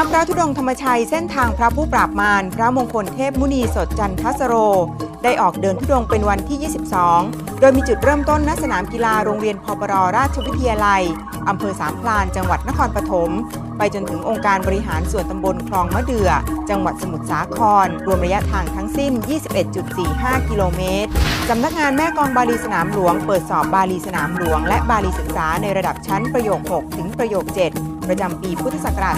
าพระธุดงธรรมชัยเส้นทางพระผู้ปราบมารพระมงคลเทพมุนีสดจันทสโร ได้ออกเดินธุดงเป็นวันที่ 22 โดยมีจุดเริ่มต้นณสนามกีฬาโรงเรียนพปร ราชวิทยาลัยอำเภอสามพลานจังหวัดนครปฐมไปจนถึงองค์การบริหารส่วนตำบลคลองมะเดื่อจังหวัดสมุทรสาคร รวมระยะทางทั้งสิ้น 21.45 กิโลเมตรสำนักงานแม่กองบาลีสนามหลวงเปิดสอบบาลีสนามหลวงและบาลีศึกษาในระดับชั้นประโยค 6 ถึงประโยค 7ประจำปีพุทธศักราช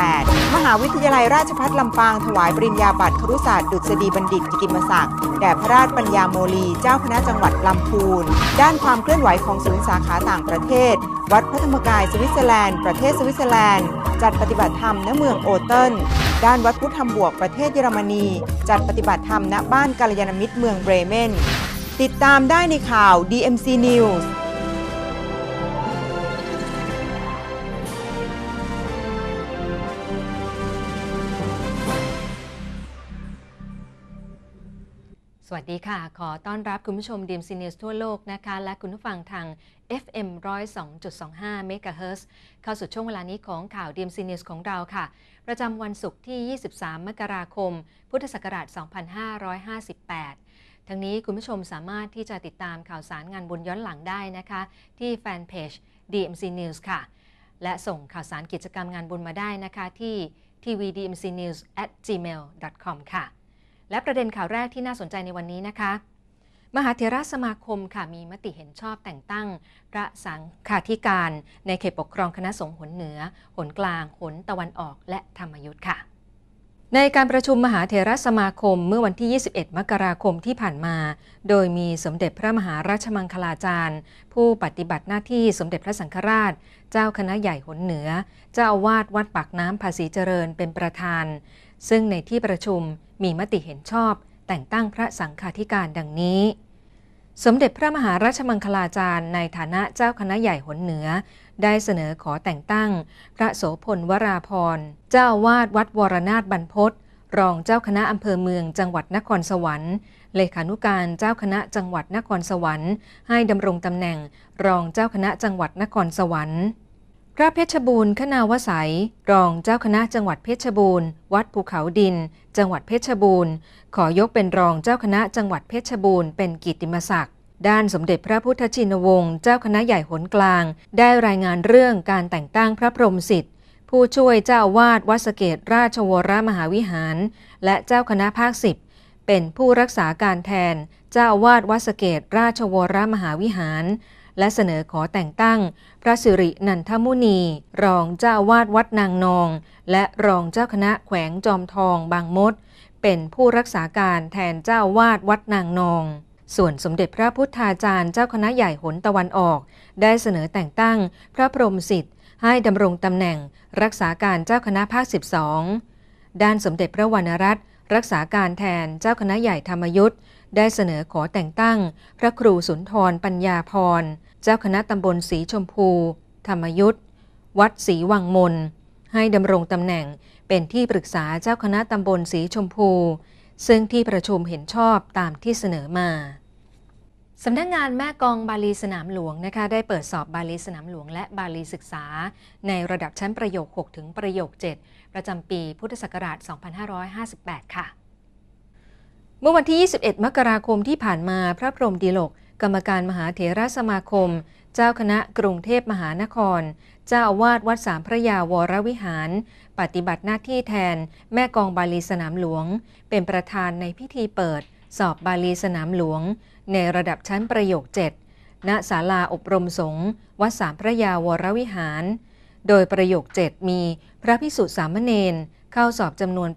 2558 มหาวิทยาลัยราชภัฏลำปางถวายปริญญาบัตรครุศาสตร์ดุษฎีบัณฑิตกิติมศักดิ์แด่พระราชปัญญาโมลีเจ้าคณะจังหวัดลำพูนด้านความเคลื่อนไหวของศูนย์สาขาต่างประเทศ วัดพระธรรมกายสวิตเซอร์แลนด์ ประเทศสวิตเซอร์แลนด์ จัดปฏิบัติธรรมณเมืองโอเทิด้านวัดพุทธธรรมบวกประเทศเยอรมนีจัดปฏิบัติธรรมณบ้านกัลยาณมิตรเมืองเบรเมนติดตามได้ในข่าว DMC News วัสดีค่ะ ขอต้อนรับคุณผู้ชมดีมซีเนียสทั่วโลกนะคะ และคุณผู้ฟังทาง FM 102.25เมกะเฮิร์เข้าสู่ช่วงเวลานี้ของข่าวดีมซีเนียสของเราค่ะ ประจำวันศุกร์ที่ 23 มกราคม พุทธศักราช 2558 ทั้งนี้คุณผู้ชมสามารถที่จะติดตามข่าวสารงานบุญย้อนหลังได้นะคะ ที่แฟนเพจ DMC News ค่ะ และส่งข่าวสารกิจกรรมงานบุญมาได้นะคะ ที่ tvdmcnews@gmail.com ค่ะและประเด็นข่าวแรกที่น่าสนใจในวันนี้นะคะ มหาเถรสมาคมค่ะมีมติเห็นชอบแต่งตั้งพระสังฆาธิการในเขตปกครองคณะสงฆ์หนเหนือ หนกลาง หนตะวันออก และธรรมยุทธ์ค่ะ ในการประชุมมหาเถรสมาคมเมื่อวันที่ 21 มกราคมที่ผ่านมา โดยมีสมเด็จพระมหาราชมังคลาจารย์ ผู้ปฏิบัติหน้าที่สมเด็จพระสังฆราช เจ้าคณะใหญ่หนเหนือ เจ้าอาวาสวัดปากน้ำภาษีเจริญเป็นประธานซึ่งในที่ประชุมมีมติเห็นชอบแต่งตั้งพระสังฆาธิการดังนี้ สมเด็จพระมหาราชมังคลาจารย์ ในฐานะเจ้าคณะใหญ่หนเหนือ ได้เสนอขอแต่งตั้ง พระโสพลวราพรเจ้าวาดวัดวรนาถบรรพศรองเจ้าคณะอำเภอเมืองจังหวัดนครสวรรค์เลขานุการเจ้าคณะจังหวัดนครสวรรค์ให้ดำรงตำแหน่งรองเจ้าคณะจังหวัดนครสวรรค์ระเพชรบูรณ์คนาวสัย รองเจ้าคณะจังหวัดเพชรบูรณ์ วัดภูเขาดิน จังหวัดเพชรบูรณ์ ขอยกเป็นรองเจ้าคณะจังหวัดเพชรบูรณ์เป็นกิติมศักดิ์ ด้านสมเด็จพระพุทธชินวงศ์เจ้าคณะใหญ่หนกลาง ได้รายงานเรื่องการแต่งตั้งพระพรหมสิทธิ์ผู้ช่วยเจ้าวาดวัดสเกตราชวรมหาวิหาร และเจ้าคณะภาคสิบเป็นผู้รักษาการแทน เจ้าวาดวัดสเกต ราชวรมหาวิหารและเสนอขอแต่งตั้ง พระสิรินันทมุนีรองเจ้าวาดวัดนางนอง และรองเจ้าคณะแขวงจอมทองบางมด เป็นผู้รักษาการแทนเจ้าวาดวัดนางนอง ส่วนสมเด็จพระพุทธาจารย์เจ้าคณะใหญ่หนตะวันออก ได้เสนอแต่งตั้ง พระพรหมสิทธิ์ ให้ดำรงตำแหน่งรักษาการเจ้าคณะภาค12 ด้านสมเด็จพระวรรณรัตน์รักษาการแทนเจ้าคณะใหญ่ธรรมยุทธ์ได้เสนอขอแต่งตั้ง พระครูสุนทร ปัญญาพรเจ้าคณะตำบลสีชมพู ธรรมยุทธวัดศรีวังมน ให้ดำรงตำแหน่ง เป็นที่ปรึกษาเจ้าคณะตำบลสีชมพู ซึ่งที่ประชุมเห็นชอบตามที่เสนอมาสำนักงงานแม่กองบาลีสนามหลวงนะคะได้เปิดสอบบาลีสนามหลวงและบาลีศึกษาในระดับชั้นประโยค 6 ถึงประโยค 7 ประจำปีพุทธศักราช 2558 ค่ะเมื่อวันที่ 21 มกราคมที่ผ่านมาพระพรหมดีลก กรรมการมหาเถรสมาคม เจ้าคณะกรุงเทพมหานคร เจ้าอาวาสวัดสามพระยาวรวิหาร ปฏิบัติหน้าที่แทนแม่กองบาลีสนามหลวงเป็นประธานในพิธีเปิด สอบบาลีสนามหลวงในระดับชั้นประโยค 7 ณศาลาอบรมสงฆ์วัดสามพระยาวรวิหาร โดยประโยค 7 มีพระพิสุทธิสามเณรเข้าสอบจำนวน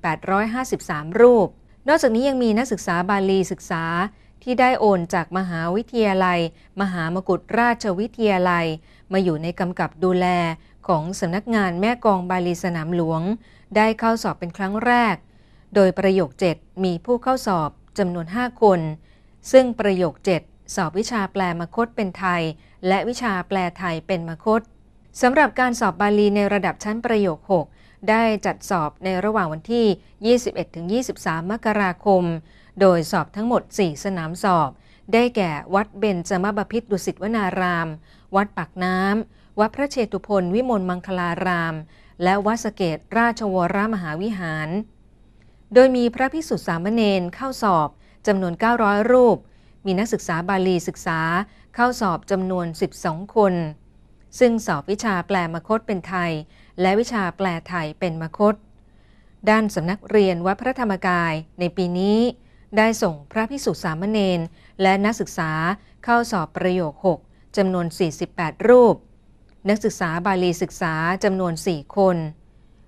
853 รูปนอกจากนี้ยังมีนักศึกษาบาลีศึกษาที่ได้โอนจากมหาวิทยาลัย มหามกุฏราชวิทยาลัย มาอยู่ในกำกับดูแลของสำนักงานแม่กองบาลีสนามหลวง ได้เข้าสอบเป็นครั้งแรก โดยประโยค 7 มีผู้เข้าสอบจำนวน 5 คน ซึ่งประโยค 7 สอบวิชาแปลมคตเป็นไทย และวิชาแปลไทยเป็นมคตสำหรับการสอบบาลีในระดับชั้นประโยค 6ได้จัดสอบในระหว่างวันที่ 21-23 มกราคม โดยสอบทั้งหมด 4 สนามสอบ ได้แก่วัดเบญจมบพิษดุสิตวนาราม วัดปากน้ำ วัดพระเชตุพนวิมลมังคลาราม และวัดสเกตราชวรมหาวิหาร โดยมีพระพิสุทธิสามเณรเข้าสอบจำนวน 900 รูป มีนักศึกษาบาลีศึกษา เข้าสอบจำนวน 12 คน ซึ่งสอบวิชาแปลมคตเป็นไทยและวิชาแปลไทยเป็นมคต ด้านสำนักเรียนวัดพระธรรมกายในปีนี้ ได้ส่งพระพิสุสามเณรและนักศึกษาเข้าสอบประโยค 6 จำนวน 48 รูป นักศึกษาบาลีศึกษา จำนวน 4 คน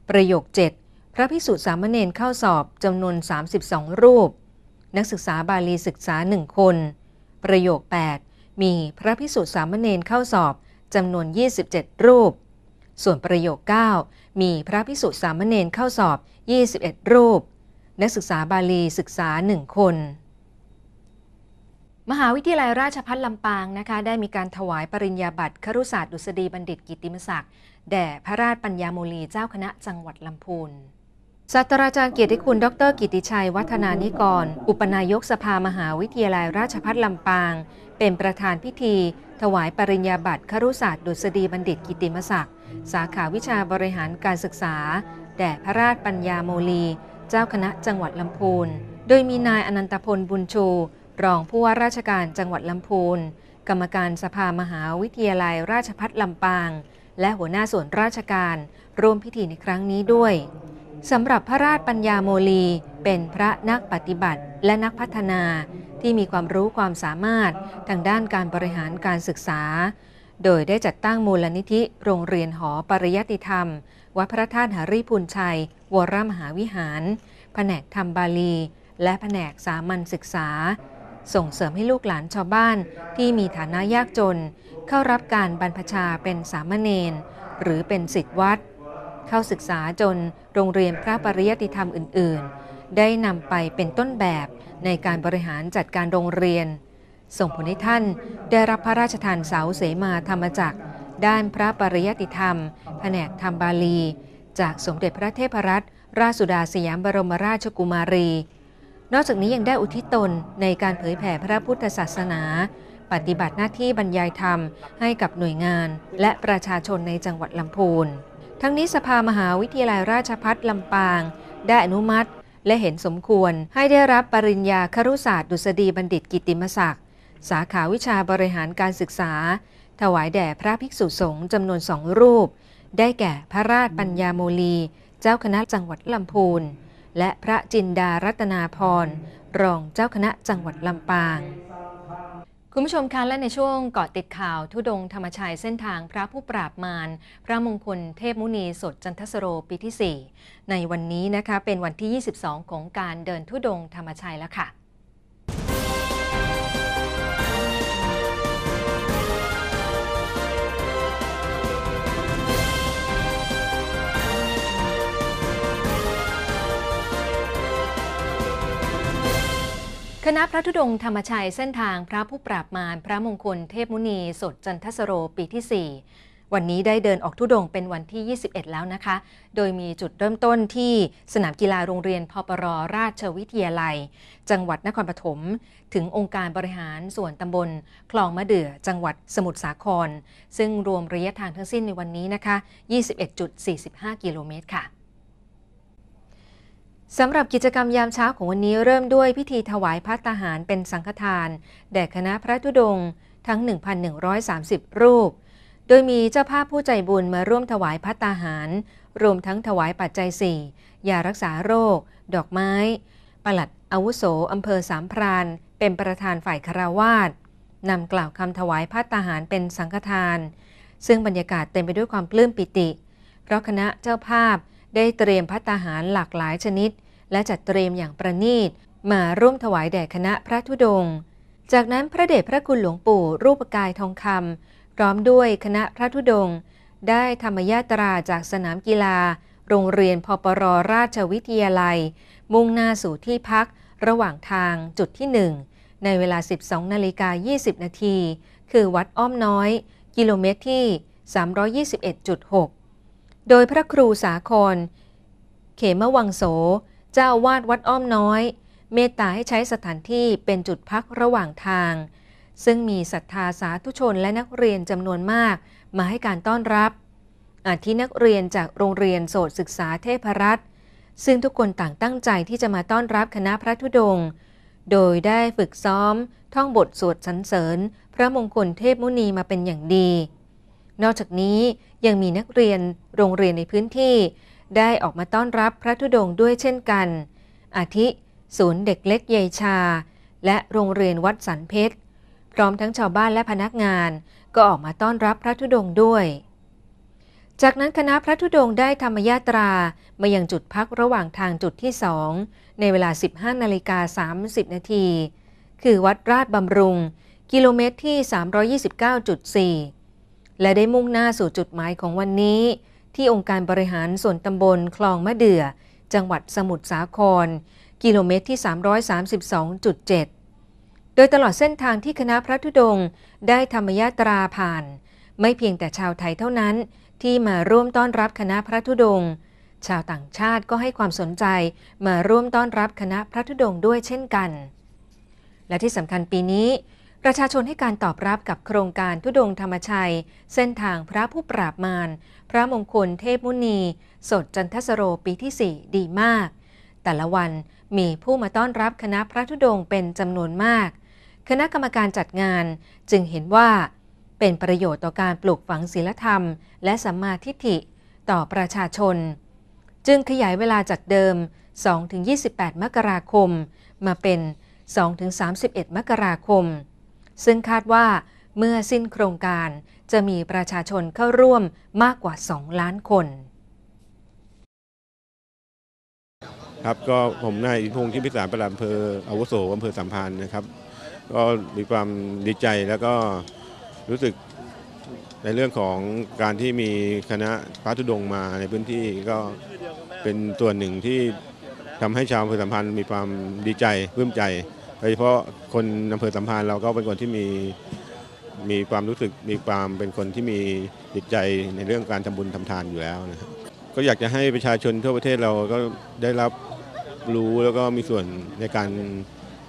ประโยค 7 พระพิสุสามเณรเข้าสอบ จำนวน 32 รูป นักศึกษาบาลีศึกษา 1 คน ประโยค 8 มีพระพิสุสามเณรเข้าสอบจำนวน 27 รูปส่วนประโยค 9 มีพระพิสุสามเณรเข้าสอบ 21 รูปนักศึกษาบาลีศึกษา1คน มหาวิทยาลัยราชพัฒลำปางนะคะ ได้มีการถวายปริญญาบัตรครุศาสตร์ดุษฎีบัณฑิตกิติมศักดิ์แด่ พระราชปัญญาโมลีเจ้าคณะจังหวัดลำพูนศาสตราจารย์เกียรติคุณ ดร กิติชัยวัฒนานิกร อุปนายกสภามหาวิทยาลัยราชพัฒลำปาง เป็นประธานพิธี ถวายปริญญาบัตรครุศาสตร์ดุษฎีบัณฑิตกิติมศักดิ์สาขาวิชาบริหารการศึกษา แด่พระราชปัญญาโมลี เจ้าคณะจังหวัดลำพูน โดยมีนายอนันตพลบุญชู รองผู้ว่าราชการจังหวัดลำพูน กรรมการสภามหาวิทยาลัยราชพัฒลำปาง และหัวหน้าส่วนราชการ ร่วมพิธีในครั้งนี้ด้วยสำหรับพระราชปัญญาโมลี เป็นพระนักปฏิบัติและนักพัฒนา ที่มีความรู้ความสามารถทางด้านการบริหารการศึกษาโดยได้จัดตั้งมูลนิธิโรงเรียนหอปริยติธรรมวัดพระธาตุหาริพุนชัยวรมหาวิหารแผนกธรรมบาลี และแผนกสามัญศึกษา ส่งเสริมให้ลูกหลานชาวบ้านที่มีฐานะยากจน เข้ารับการบรรพชาเป็นสามเณรหรือเป็นสิทธวัด เข้าศึกษาจน โรงเรียนพระปริยติธรรมอื่นๆ ได้นำไปเป็นต้นแบบในการบริหารจัดการโรงเรียนส่งผลให้ท่านได้รับพระราชทานเสาเสมาธรรมจักร ด้านพระปริยติธรรมแผนกธรรมบาลี จากสมเด็จพระเทพรัตนราชสุดาสยามบรมราชกุมารี นอกจากนี้ยังได้อุทิศตนในการเผยแผ่พระพุทธศาสนา ปฏิบัติหน้าที่บรรยายธรรมให้กับหน่วยงานและประชาชนในจังหวัดลำพูนทั้งนี้สภามหาวิทยาลัยราชพัฒลำปาง ได้อนุมัติ และเห็นสมควรให้ได้รับปริญญาครุศาสตร์ดุษฎีบัณฑิตกิติมศักดิสาขาวิชาบริหารการศึกษา ถวายแด่พระภิกษุสงฆ์จำนวนสองรูป ได้แก่พระราชปัญญาโมลี เจ้าคณะจังหวัดลำพูนและพระจินดารัตนาพรรองเจ้าคณะจังหวัดลำปาง คุณผู้ชมคะและในช่วงเกาะติดข่าว ทุดงธรรมชัยเส้นทางพระผู้ปราบมารพระมงคลเทพมุนีสดจันทสโรปีที่ 4 ในวันนี้นะคะเป็นวันที่22ของการเดินทุดงธรรมชัยแล้วค่ะคณะพระธุดงธรรมชัยเส้นทางพระผู้ปราบมารพระมงคลเทพมุนีสดจันทสโรปีที่ 4 วันนี้ได้เดินออกธุดงเป็นวันที่ 21 แล้วนะคะ โดยมีจุดเริ่มต้นที่สนามกีฬาโรงเรียนพปรราชวิทยาลัย จังหวัดนครปฐมถึงองค์การบริหารส่วนตำบลคลองมะเดื่อจังหวัดสมุทรสาคร ซึ่งรวมระยะทางทั้งสิ้นในวันนี้นะคะ21.45กิโลเมตรค่ะสำหรับกิจกรรมยามเช้าของวันนี้เริ่มด้วยพิธีถวายพัตาหารเป็นสังฆทาน แด่คณะพระธุดงทั้ง 1,130 รูป โดยมีเจ้าภาพผู้ใจบุญมาร่วมถวายพัตาหารรวมทั้งถวายปัจจัยสี่ยารักษาโรค ดอกไม้ ปลัดอาวุโส อำเภอสามพรานเป็นประธานฝ่ายคารวาสนำกล่าวคำถวายพัตาหารเป็นสังฆทาน ซึ่งบรรยากาศเต็มไปด้วยความปลื้มปิติ เพราะคณะเจ้าภาพได้เตรียมพัตาหารหลากหลายชนิด และจัดเตรียมอย่างประณีต มาร่วมถวายแด่คณะพระธุดงค์จากนั้นพระเดชพระคุณหลวงปู่รูปกายทองคำพร้อมด้วยคณะพระธุดงค์ได้ธรรมยาตราจากสนามกีฬา โรงเรียนพปรราชวิทยาลัย มุ่งหน้าสู่ที่พักระหว่างทางจุดที่ 1 ในเวลา 12นาฬิกา20 นาที คือวัดอ้อมน้อย กิโลเมตรที่ 321.6โดยพระครูสาครเขมวังโส เจ้าวาดวัดอ้อมน้อย เมตตาให้ใช้สถานที่เป็นจุดพักระหว่างทาง ซึ่งมีศรัทธาสาธุชนและนักเรียนจำนวนมากมาให้การต้อนรับ อาทินักเรียนจากโรงเรียนโสดศึกษาเทพรัตน์ซึ่งทุกคนต่างตั้งใจที่จะมาต้อนรับคณะพระธุดง โดยได้ฝึกซ้อมท่องบทสวดสรรเสริญ พระมงคลเทพมุนีมาเป็นอย่างดีนอกจากนี้ยังมีนักเรียนโรงเรียนในพื้นที่ ได้ออกมาต้อนรับพระธุดงค์ด้วยเช่นกัน อาทิ ศูนย์เด็กเล็กเยชา และโรงเรียนวัดสันเพชร พร้อมทั้งชาวบ้านและพนักงาน ก็ออกมาต้อนรับพระธุดงค์ด้วย จากนั้นคณะพระธุดงค์ได้ธรรมยาตรา มายังจุดพักระหว่างทางจุดที่สองในเวลา 15นาฬิกา30 นาที คือวัดราชบำรุง กิโลเมตรที่ 329.4และได้มุ่งหน้าสู่จุดหมายของวันนี้ ที่องค์การบริหารส่วนตำบลคลองมะเดื่อ จังหวัดสมุทรสาคร กิโลเมตรที่ 332.7โดยตลอดเส้นทางที่คณะพระธุดงค์ได้ธรรมยาตราผ่าน ไม่เพียงแต่ชาวไทยเท่านั้นที่มาร่วมต้อนรับคณะพระธุดงค์ชาวต่างชาติก็ให้ความสนใจมาร่วมต้อนรับคณะพระธุดงค์ด้วยเช่นกัน และที่สำคัญปีนี้ประชาชนให้การตอบรับกับโครงการทุดงธรรมชัย เส้นทางพระผู้ปราบมาร พระมงคลเทพมุนี สดจันทสโรปีที่ 4 ดีมาก แต่ละวันมีผู้มาต้อนรับคณะพระทุดงเป็นจำนวนมาก คณะกรรมการจัดงานจึงเห็นว่า เป็นประโยชน์ต่อการปลูกฝังศีลธรรมและสัมมาทิฏฐิ ต่อประชาชน จึงขยายเวลาจากเดิม2-28 มกราคม มาเป็น2-31 มกราคมซึ่งคาดว่าเมื่อสิ้นโครงการจะมีประชาชนเข้าร่วมมากกว่า 2 ล้านคนครับก็ผมนายอิทพงศ์ที่พิสารประหลัดอำเภออาวุโสอำเภอสัมพันธ์นะครับ ก็มีความดีใจแล้วก็รู้สึกในเรื่องของการที่มีคณะพระธุดงมาในพื้นที่ก็เป็นส่วนหนึ่งที่ทำให้ชาวอำเภอสัมพันธ์มีความดีใจปื้มใจยเฉพาะคนอำเภอสัมพันธ์เราก็เป็นคนที่มีมีความรู้สึกมีความเป็นคนที่มีจิตใจในเรื่องการทำบุญทำทานอยู่แล้วนะครับก็อยากจะให้ประชาชนทั่วประเทศเราก็ได้รับรู้แล้วก็มีส่วนในการ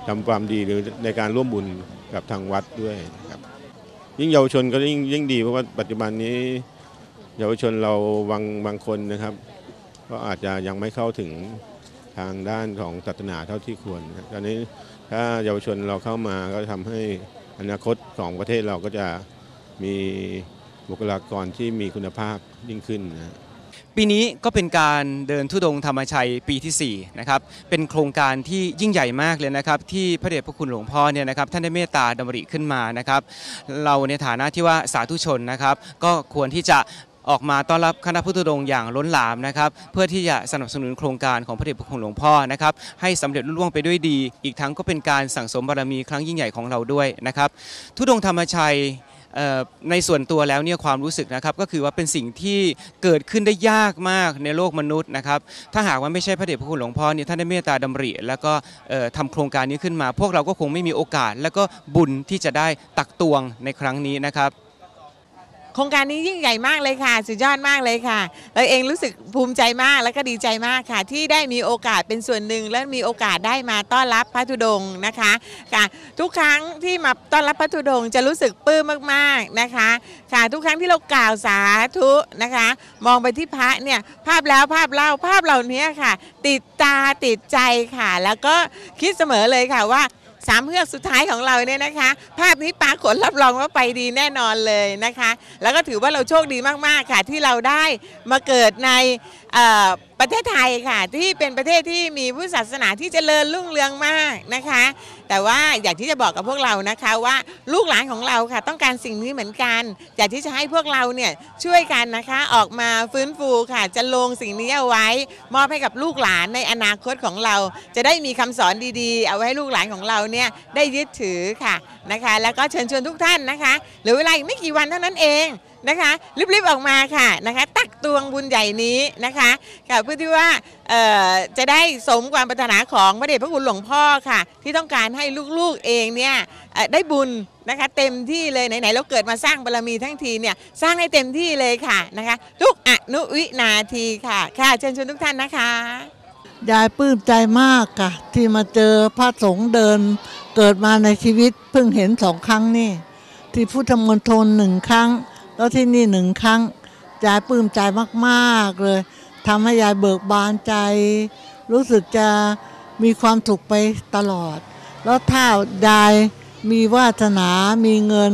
ทำความดีหรือในการร่วมบุญกับทางวัดด้วยครับยิ่งเยาวชนก็ยิ่งยิ่งดีเพราะว่าปัจจุบันนี้ เยาวชนเราบางบางคนนะครับก็อาจจะยังไม่เข้าถึงทางด้านของศาสนาเท่าที่ควรตอนนี้ถ้าเยาวชนเราเข้ามาก็ทำให้อนาคตของประเทศเราก็จะมีบุคลากรที่มีคุณภาพยิ่งขึ้นนะปีนี้ก็เป็นการเดินทุดงธรรมชัยปีที่ 4 นะครับ เป็นโครงการที่ยิ่งใหญ่มากเลยนะครับ ที่พระเดชพระคุณหลวงพ่อเนี่ยนะครับท่านได้เมตตาดำริขึ้นมานะครับ เราในฐานะที่ว่าสาธุชนนะครับก็ควรที่จะออกมาต้อนรับคณะผู้ทุดงอย่างล้นหลามนะครับ เพื่อที่จะสนับสนุนโครงการของพระเดชพระคุณหลวงพ่อนะครับ ให้สำเร็จรุ่ล่วงไปด้วยดี อีกทั้งก็เป็นการสั่งสมบารมีครั้งยิ่งใหญ่ของเราด้วยนะครับทุดงธรรมชัยในส่วนตัวแล้วเนี่ยความรู้สึกนะครับ ก็คือว่าเป็นสิ่งที่เกิดขึ้นได้ยากมากในโลกมนุษย์นะครับถ้าหากว่าไม่ใช่พระเดชพระคุณหลวงพ่อเนี่ยท่านได้เมตตาดำริแล้วก็ทำโครงการนี้ขึ้นมา พวกเราก็คงไม่มีโอกาส และก็บุญที่จะได้ตักตวงในครั้งนี้นะครับโครงการนี้ยิ่งใหญ่มากเลยค่ะสุดยอดมากเลยค่ะเราเองรู้สึกภูมิใจมากและก็ดีใจมากค่ะ ที่ได้มีโอกาสเป็นส่วนหนึ่งและมีโอกาสได้มาต้อนรับพระธุดงค์นะคะค่ะทุกครั้งที่มาต้อนรับพระธุดงค์จะรู้สึกปลื้มมากๆนะคะ ค่ะทุกครั้งที่เรากล่าวสาธุนะคะ มองไปที่พระเนี่ยภาพแล้วภาพเล่าภาพเหล่านี้ค่ะ ติดตาติดใจค่ะ แล้วก็คิดเสมอเลยค่ะว่าสามเฮือกสุดท้ายของเราเนี่ยนะคะ ภาพนี้ปาขนรับรองว่าไปดีแน่นอนเลยนะคะ แล้วก็ถือว่าเราโชคดีมากๆค่ะที่เราได้มาเกิดในประเทศไทยค่ะที่เป็นประเทศที่มีพุทธศาสนาที่จเจริญรุ่งเรืองมากนะคะ แต่ว่าอยากที่จะบอกกับพวกเรานะคะว่าลูกหลานของเราค่ะ ต้องการสิ่งนี้เหมือนกัน อยากที่จะให้พวกเราเนี่ยช่วยกันนะคะ ออกมาฟื้นฟูค่ะ จะลงสิ่งนี้เอาไว้ มอบให้กับลูกหลานในอนาคตของเรา จะได้มีคำสอนดีๆ เอาไว้ให้ลูกหลานของเราเนี่ยได้ยึดถือค่ะนะคะ แล้วก็เชิญชวนทุกท่านนะคะเหลือเวลาอีกไม่กี่วันเท่านั้นเองนะคะรีบๆออกมาค่ะนะคะตักตวงบุญใหญ่นี้นะคะค่ะเพื่อที่ว่าจะได้สมความปรารถนาของพระเดชพระคุณหลวงพ่อค่ะที่ต้องการให้ลูกๆเองเนี่ยได้บุญนะคะเต็มที่เลย ไหนๆเราเกิดมาสร้างบารมีทั้งทีเนี่ยสร้างให้เต็มที่เลยค่ะนะคะ ทุกอนุวินาทีค่ะ ค่ะ เชิญชวนทุกท่านนะคะยายปลื้มใจมากค่ะที่มาเจอพระสงฆ์เดิน เกิดมาในชีวิตเพิ่งเห็นสองครั้งนี่ที่พุทธมณฑลหนึ่งครั้งแล้วที่นี่หนึ่งครั้งยายปลื้มใจมากๆเลยทำให้ยายเบิกบานใจ รู้สึกจะมีความถูกไปตลอด แล้วถ้ายายมีวาสนา มีเงิน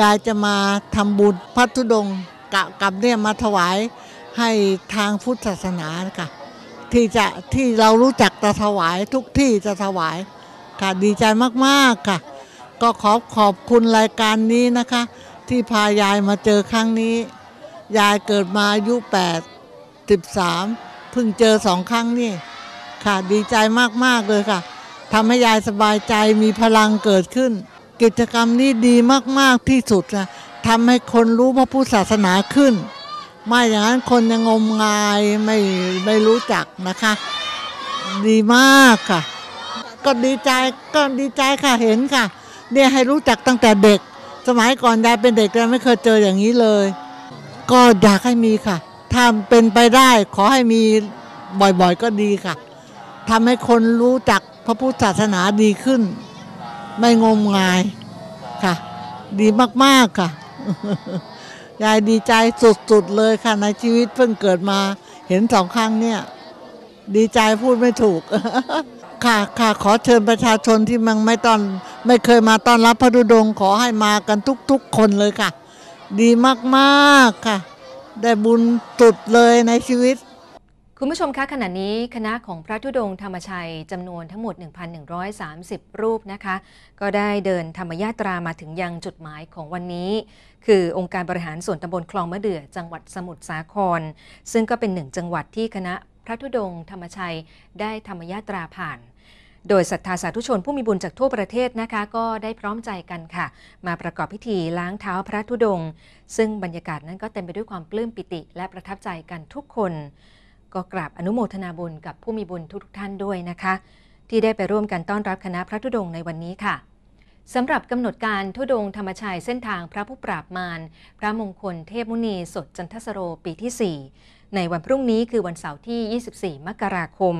ยายจะมาทำบุญพัทุดงกะกับเนี่ยมาถวาย ให้ทางพุทธศาสนาค่ะ ที่จะที่เรารู้จักจะถวายทุกที่จะถวายค่ะดีใจมากๆค่ะ ก็ขอขอบคุณรายการนี้นะคะที่พายายมาเจอครั้งนี้ ยายเกิดมาอายุ 8 13เพิ่งเจอสองครั้งนี่ค่ะ ดีใจมากๆเลยค่ะทำให้ยายสบายใจมีพลังเกิดขึ้น กิจกรรมนี้ดีมากๆที่สุดนะทำให้คนรู้พระพุทธศาสนาขึ้น ไม่อย่างนั้นคนยังงมงายไม่ไม่รู้จักนะคะ ดีมากค่ะ ก็ดีใจก็ดีใจค่ะเห็นค่ะ เนี่ยให้รู้จักตั้งแต่เด็กสมัยก่อนยายเป็นเด็กยายไม่เคยเจออย่างนี้เลย ก็อยากให้มีค่ะถ้าเป็นไปได้ ขอให้มีบ่อยๆก็ดีค่ะทำให้คนรู้จักพระพุทธศาสนาดีขึ้น ไม่งมงายค่ะ ดีมากๆค่ะยายดีใจสุดๆเลยค่ะในชีวิตเพิ่งเกิดมา เห็นสองครั้งเนี่ย ดีใจพูดไม่ถูกค่ะ ค่ะ ขอเชิญประชาชนที่มังไม่ตอนไม่เคยมาต้อนรับพระธุดงค์ขอให้มากันทุกๆคนเลยค่ะ ดีมากๆค่ะ ได้บุญตุดเลยในชีวิต คุณผู้ชมคะ ขณะนี้คณะของพระธุดงค์ธรรมชัยจำนวนทั้งหมด 1,130 รูปนะคะ ก็ได้เดินธรรมยาตรามาถึงยังจุดหมายของวันนี้ คือองค์การบริหารส่วนตำบลคลองมะเดื่อ จังหวัดสมุทรสาคร ซึ่งก็เป็นหนึ่งจังหวัดที่คณะพระธุดงค์ธรรมชัยได้ธรรมยาตราผ่านโดยศรัทธาสาธุชนผู้มีบุญจากทั่วประเทศนะคะ ก็ได้พร้อมใจกันค่ะ มาประกอบพิธีล้างเท้าพระธุดง ซึ่งบรรยากาศนั้นก็เต็มไปด้วยความปลื้มปิติ และประทับใจกันทุกคน ก็กราบอนุโมทนาบุญกับผู้มีบุญทุกท่านด้วยนะคะ ที่ได้ไปร่วมกันต้อนรับคณะพระธุดงในวันนี้ค่ะสำหรับกำหนดการทุดงธรรมชัยเส้นทางพระผู้ปราบมารพระมงคลเทพมุนีสดจันทสโรปีที่ 4 ในวันพรุ่งนี้คือวันเสาร์ที่ 24 มกราคม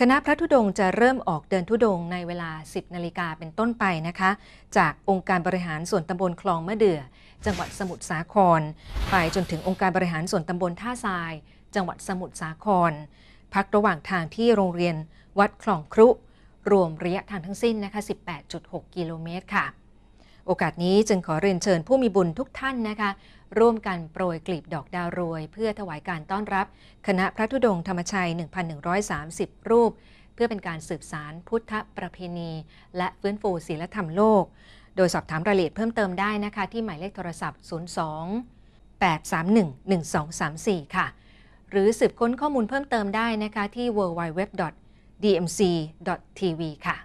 คณะพระธุดงจะเริ่มออกเดินธุดงในเวลา 10 นาฬิกาเป็นต้นไปนะคะ จากองค์การบริหารส่วนตำบลคลองมะเดือ่อ จังหวัดสมุทรสาคร ไปจนถึงองค์การบริหารส่วนตำบลท่าทราย จังหวัดสมุทรสาคร พักระหว่างทางที่โรงเรียนวัดคลองครุ รวมระยะทางทั้งสิ้นนะคะ 18.6 กิโลเมตรค่ะโอกาสนี้จึงขอเรียนเชิญผู้มีบุญทุกท่านนะคะ ร่วมกันโปรยกลีบดอกดาวโรยเพื่อถวายการต้อนรับคณะพระธุดงธรรมชัย 1,130 รูป เพื่อเป็นการสืบสารพุทธประเพณีและฟื้นฟูศีลธรรมโลก โดยสอบถามรายละเอียดเพิ่มเติมได้นะคะ ที่หมายเลขโทรศัพท์ 02 831-1234 ค่ะ หรือสืบค้นข้อมูลเพิ่มเติมได้นะคะที่ www.dmc.tv ค่ะ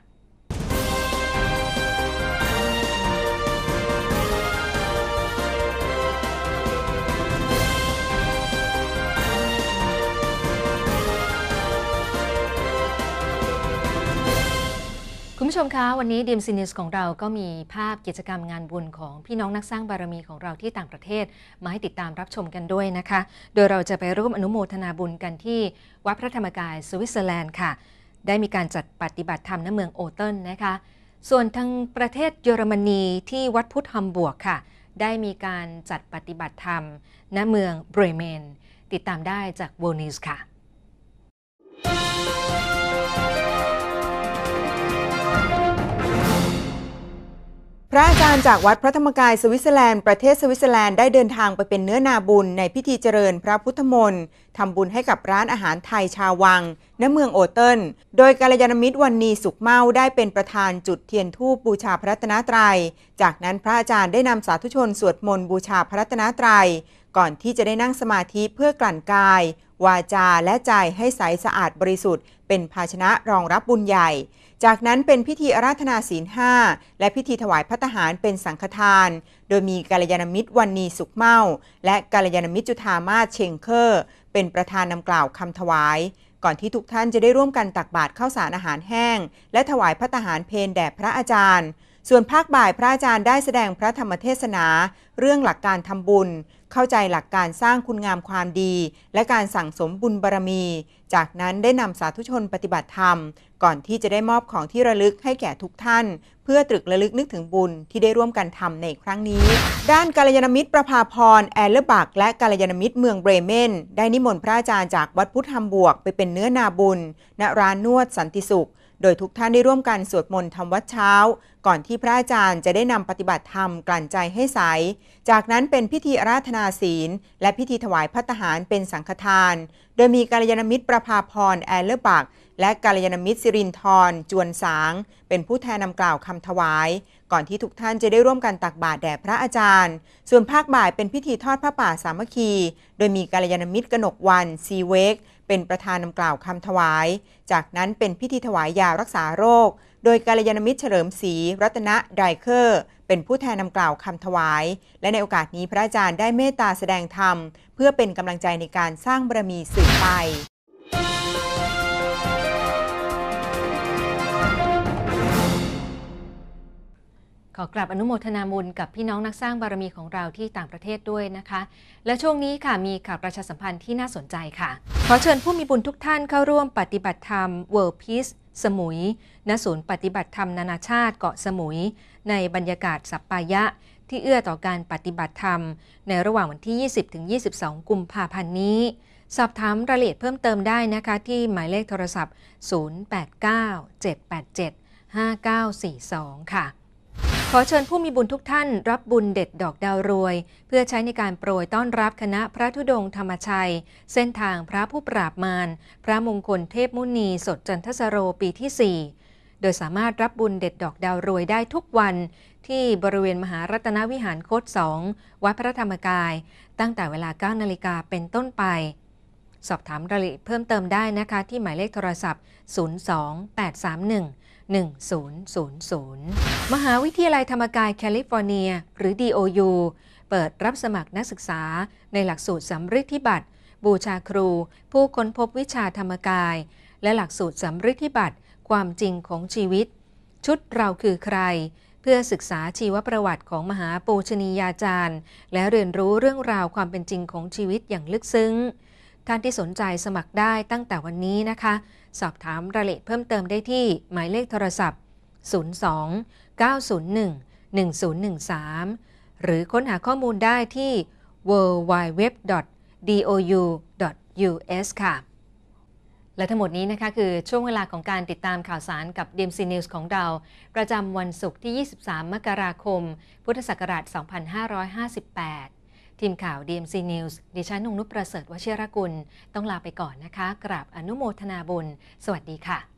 คุณผู้ชมคะวันนี้ดีมซินิสของเราก็มีภาพกิจกรรมงานบุญของพี่น้องนักสร้างบารมีของเราที่ต่างประเทศมาให้ติดตามรับชมกันด้วยนะคะ โดยเราจะไปร่วมอนุโมทนาบุญกันที่วัดพระธรรมกายสวิตเซอร์แลนด์ค่ะ ได้มีการจัดปฏิบัติธรรมณเมืองโอเทิลนะคะส่วนทางประเทศเยอรมนีที่วัดพุทธฮัมบวกค่ะได้มีการจัดปฏิบัติธรรมณเมืองเบรเมน ติดตามได้จากโบนิสค่ะระอาจารย์จากวัดพระธรรมกายสวิตเซอร์แลนด์ประเทศสวิตเซอร์แลนด์ ได้เดินทางไปเป็นเนื้อนาบุญในพิธีเจริญพระพุทธมนต์ ทำบุญให้กับร้านอาหารไทยชาววังณเมืองโอเติลโดยกาลยานมิตรวันนี สุขเมาได้เป็นประธานจุดเทียนทูปบูชาพระรัตนตรยัยจากนั้นพระอาจารย์ได้นำสาธุชนสวดมนต์บูชาพระรัตนตรยัยก่อนที่จะได้นั่งสมาธิเพื่อกลั่นกาย วาจาและใจให้ใสสะอาดบริสุทธิ์ เป็นภาชนะรองรับบุญใหญ่จากนั้นเป็นพิธีอาราธนาศีลห้าและพิธีถวายพัตหารเป็นสังฆทาน โดยมีกาลยานมิตรวันนีสุขเมาและกาลยานมิตรจุธามาเชงเคอร์เป็นประธานนำกล่าวคำถวาย ก่อนที่ทุกท่านจะได้ร่วมกันตักบาตรข้าวสารอาหารแห้ง และถวายพัตหารเพนแด่พระอาจารย์ส่วนภาคบ่ายพระอาจารย์ได้แสดงพระธรรมเทศนา เรื่องหลักการทำบุญ เข้าใจหลักการสร้างคุณงามความดี และการสั่งสมบุญบารรมี จากนั้นได้นำสาธุชนปฏิบัติธรรม ก่อนที่จะได้มอบของที่ระลึกให้แก่ทุกท่าน เพื่อตรึกระลึกนึกถึงบุญที่ได้ร่วมกันทำในครั้งนี้ ด้านกาลยานมิตรประภาพรแอลเลบักและกาลยานมิตรเมืองเบรเมนได้นิมนต์พระอาจารย์จากวัดพุทธธรรมบวกไปเป็นเนื้อนาบุญ ณร้านนวดสันติสุขโดยทุกท่านได้ร่วมกันสวดมนต์ทำวัดเช้า ก่อนที่พระอาจารย์จะได้นำปฏิบัติธรรมกลั่นใจให้ใส จากนั้นเป็นพิธีอาราธนาศีล และพิธีถวายพัตหารเป็นสังฆทาน โดยมีกาลยานมิตรประภาพรแอลเลอร์บักและกาลยานมิตรสิรินทร์จวนสาง เป็นผู้แทนนำกล่าวคำถวายก่อนที่ทุกท่านจะได้ร่วมกันตักบาตรแด่พระอาจารย์ ส่วนภาคบ่ายเป็นพิธีทอดพระป่าสามัคคี โดยมีกาลยานมิตรกนกวันซีเวกเป็นประธานนำกล่าวคำถวาย จากนั้นเป็นพิธีถวายยารักษาโรค โดยกาลยานมิตรเฉลิมศรีรัตนไดเคอร์เป็นผู้แทนนำกล่าวคำถวาย และในโอกาสนี้พระอาจารย์ได้เมตตาแสดงธรรมเพื่อเป็นกำลังใจในการสร้างบารมีสืบไปขอกราบอนุโมทนาบุญกับพี่น้องนักสร้างบารมีของเราที่ต่างประเทศด้วยนะคะ และช่วงนี้ค่ะมีข่าวประชาสัมพันธ์ที่น่าสนใจค่ะ ขอเชิญผู้มีบุญทุกท่านเข้าร่วมปฏิบัติธรรม World Peace สมุย ณ ศูนย์ปฏิบัติธรรมนานาชาติเกาะสมุย ในบรรยากาศสัปปายะที่เอื้อต่อการปฏิบัติธรรมในระหว่างวันที่ 20-22กุมภาพันธ์นี้ สอบถามรายละเอียดเพิ่มเติมได้นะคะ ที่หมายเลขโทรศัพท์ 089 787 5942 ค่ะขอเชิญผู้มีบุญทุกท่านรับบุญเด็ดดอกดาวรวย เพื่อใช้ในการโปรยต้อนรับคณะพระธุดงธรรมชัย เส้นทางพระผู้ปราบมารพระมงคลเทพมุนีสดจันทสโรปีที่ 4 โดยสามารถรับบุญเด็ดดอกดาวรวยได้ทุกวัน ที่บริเวณมหารัตนวิหารโคตสองวัดพระธรรมกาย ตั้งแต่เวลา9นาฬิกาเป็นต้นไป สอบถามรายละเอียดเพิ่มเติมได้นะคะที่หมายเลขโทรศัพท์ 02831 1000 มหาวิทยาลัยธรรมกายแคลิฟอร์เนียหรือ DOU เปิดรับสมัครนักศึกษาในหลักสูตรสำริดทิบัตร บูชาครู ผู้ค้นพบวิชาธรรมกาย และหลักสูตรสำริดทิบัตร ความจริงของชีวิต ชุดเราคือใคร เพื่อศึกษาชีวประวัติของมหาปูชนียาจารย์ และเรียนรู้เรื่องราวความเป็นจริงของชีวิตอย่างลึกซึ้ง ท่านที่สนใจสมัครได้ตั้งแต่วันนี้นะคะสอบถามรายละเอียดเพิ่มเติมได้ที่หมายเลขโทรศัพท์ 02 901 1013 หรือค้นหาข้อมูลได้ที่ www.dou.us ค่ะ และทั้งหมดนี้นะคะคือช่วงเวลาของการติดตามข่าวสารกับ DMC News ของเรา ประจำวันศุกร์ที่ 23 มกราคม พุทธศักราช2558ทีมข่าว DMC News ดิฉันนงนุประเสริฐวชิรกุล ต้องลาไปก่อนนะคะ กราบอนุโมทนาบุญ สวัสดีค่ะ